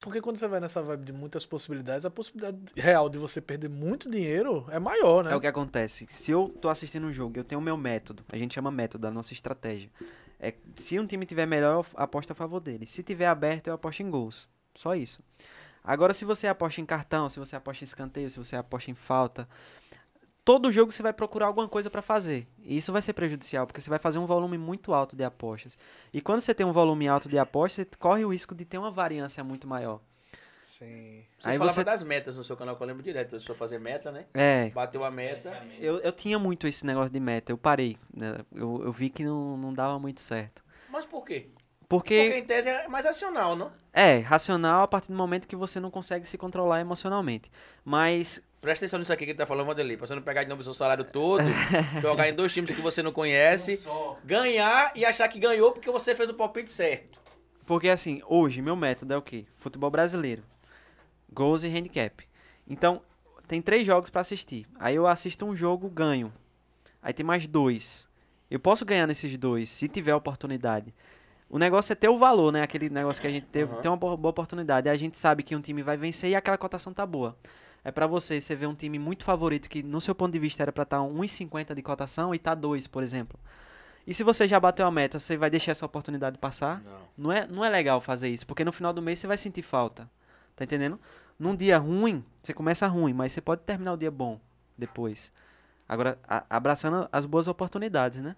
Porque quando você vai nessa vibe de muitas possibilidades, a possibilidade real de você perder muito dinheiro é maior, né? É o que acontece. Se eu tô assistindo um jogo, e eu tenho o meu método. A gente chama método, a nossa estratégia. É, se um time tiver melhor, eu aposto a favor dele. Se tiver aberto, eu aposto em gols. Só isso. Agora, se você aposta em cartão, se você aposta em escanteio, se você aposta em falta, todo jogo você vai procurar alguma coisa para fazer. E isso vai ser prejudicial, porque você vai fazer um volume muito alto de apostas. E quando você tem um volume alto de apostas, você corre o risco de ter uma variância muito maior. Sim. Você Aí falava você... das metas no seu canal, que eu lembro direto. Você fazer meta, né? É. Bateu a meta. É eu, eu tinha muito esse negócio de meta, eu parei. Né? Eu, eu vi que não, não dava muito certo. Mas por quê? Porque... Porque em tese é mais racional, não? É, racional a partir do momento que você não consegue se controlar emocionalmente. Mas Presta atenção nisso aqui que ele tá falando, Vanderlei. Pra você não pegar de novo o seu salário todo, jogar em dois times que você não conhece, ganhar e achar que ganhou porque você fez o palpite certo. Porque assim, hoje meu método é o quê? Futebol brasileiro. Gols e handicap. Então, tem três jogos para assistir. Aí eu assisto um jogo, ganho. Aí tem mais dois. Eu posso ganhar nesses dois, se tiver oportunidade. O negócio é ter o valor, né? Aquele negócio que a gente teve, uhum. tem uma boa oportunidade. A gente sabe que um time vai vencer e aquela cotação tá boa. É para você, você vê um time muito favorito que no seu ponto de vista era para estar tá 1,50 de cotação e tá 2, por exemplo. E se você já bateu a meta, você vai deixar essa oportunidade passar? Não. não é, não é legal fazer isso, porque no final do mês você vai sentir falta. Tá entendendo? Num dia ruim, você começa ruim, mas você pode terminar o dia bom depois. Agora, a, abraçando as boas oportunidades, né?